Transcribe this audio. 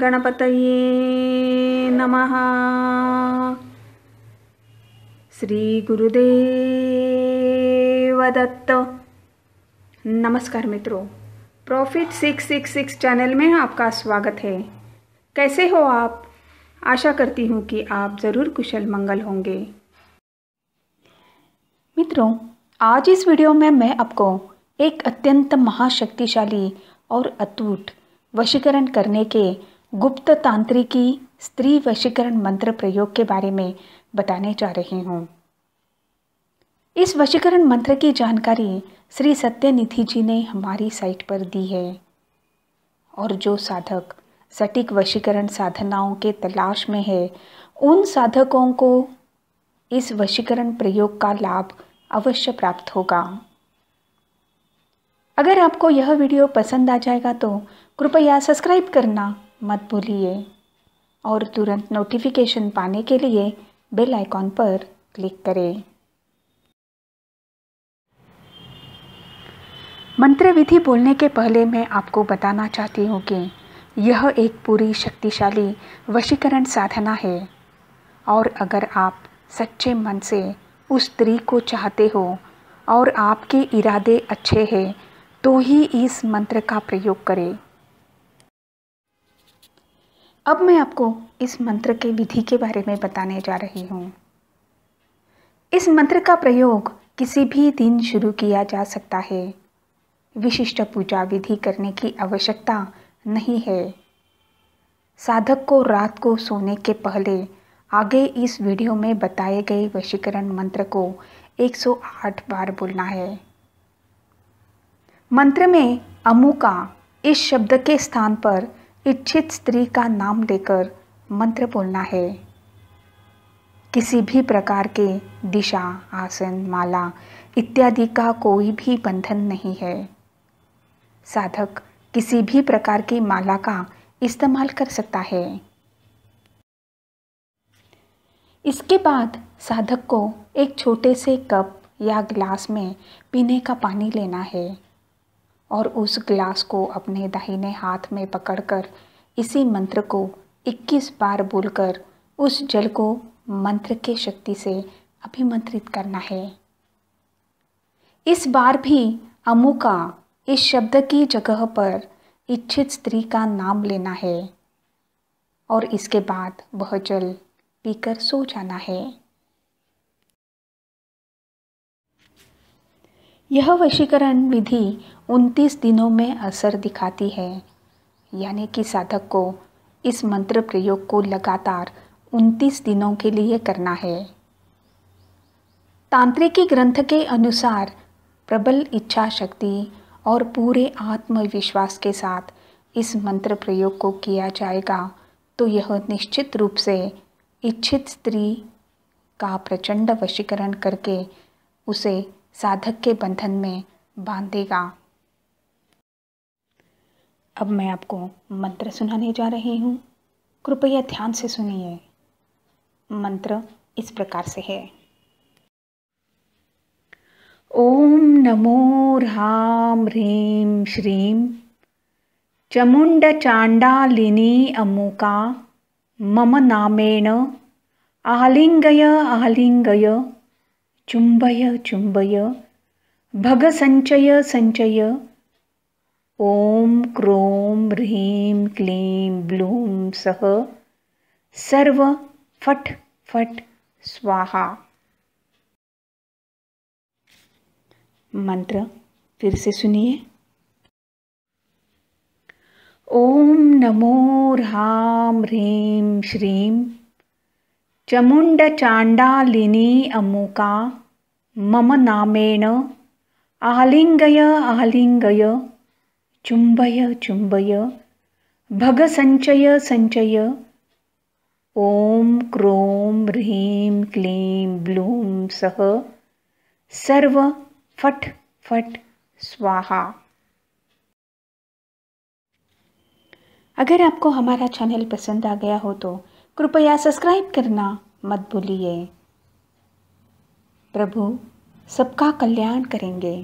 गणपत गणपतये नमः श्रीगुरुदेवदत्त नमस्कार मित्रों profit six six six channel में आपका स्वागत है कैसे हो आप आशा करती हूँ कि आप ज़रूर कुशल मंगल होंगे मित्रों आज इस वीडियो में मैं आपको एक अत्यंत महाशक्तिशाली और अतूट वशीकरण करने के गुप्त तांत्रिकी स्त्री वशीकरण मंत्र प्रयोग के बारे में बताने जा रही हूँ इस वशीकरण मंत्र की जानकारी श्री सत्यनिधि जी ने हमारी साइट पर दी है और जो साधक सटीक वशीकरण साधनाओं के तलाश में है उन साधकों को इस वशीकरण प्रयोग का लाभ अवश्य प्राप्त होगा अगर आपको यह वीडियो पसंद आ जाएगा तो कृपया सब्सक्राइब करना मत भूलिए और तुरंत नोटिफिकेशन पाने के लिए बेल आइकॉन पर क्लिक करें मंत्र विधि बोलने के पहले मैं आपको बताना चाहती हूँ कि यह एक पूरी शक्तिशाली वशीकरण साधना है और अगर आप सच्चे मन से उस स्त्री को चाहते हो और आपके इरादे अच्छे हैं तो ही इस मंत्र का प्रयोग करें अब मैं आपको इस मंत्र के विधि के बारे में बताने जा रही हूँ इस मंत्र का प्रयोग किसी भी दिन शुरू किया जा सकता है विशिष्ट पूजा विधि करने की आवश्यकता नहीं है साधक को रात को सोने के पहले आगे इस वीडियो में बताए गए वशीकरण मंत्र को 108 बार बोलना है मंत्र में अमू का इस शब्द के स्थान पर इच्छित स्त्री का नाम लेकर मंत्र बोलना है किसी भी प्रकार के दिशा आसन माला इत्यादि का कोई भी बंधन नहीं है साधक किसी भी प्रकार की माला का इस्तेमाल कर सकता है इसके बाद साधक को एक छोटे से कप या ग्लास में पीने का पानी लेना है और उस ग्लास को अपने दाहिने हाथ में पकड़कर इसी मंत्र को 21 बार बोलकर उस जल को मंत्र के शक्ति से अभिमंत्रित करना है इस बार भी अमुका इस शब्द की जगह पर इच्छित स्त्री का नाम लेना है और इसके बाद वह जल पीकर सो जाना है यह वशीकरण विधि 29 दिनों में असर दिखाती है यानी कि साधक को इस मंत्र प्रयोग को लगातार 29 दिनों के लिए करना है तांत्रिकी ग्रंथ के अनुसार प्रबल इच्छा शक्ति और पूरे आत्मविश्वास के साथ इस मंत्र प्रयोग को किया जाएगा तो यह निश्चित रूप से इच्छित स्त्री का प्रचंड वशीकरण करके उसे साधक के बंधन में बांध देगा अब मैं आपको मंत्र सुनाने जा रही हूँ कृपया ध्यान से सुनिए मंत्र इस प्रकार से है ओम नमो राम ह्रीं श्रीं चांडालिनी अमुका मम नामेण आलिंगय आलिंगय चुंबय भग संचय संचय ओम क्रोम ह्रीं क्लीं ब्लूं सह सर्व फट फट स्वाहा मंत्र फिर से सुनिए ओम नमो ह्रां ह्रीं श्रीं चमुंड चांडालिनी अमुका मम आलिंगय आलिंगय चुंबय चुंबय भग संचय संचय ओम क्रोम ह्रीं क्लीं ब्लूं सह सर्व फट फट स्वाहा अगर आपको हमारा चैनल पसंद आ गया हो तो कृपया सब्सक्राइब करना मत भूलिए प्रभु सबका कल्याण करेंगे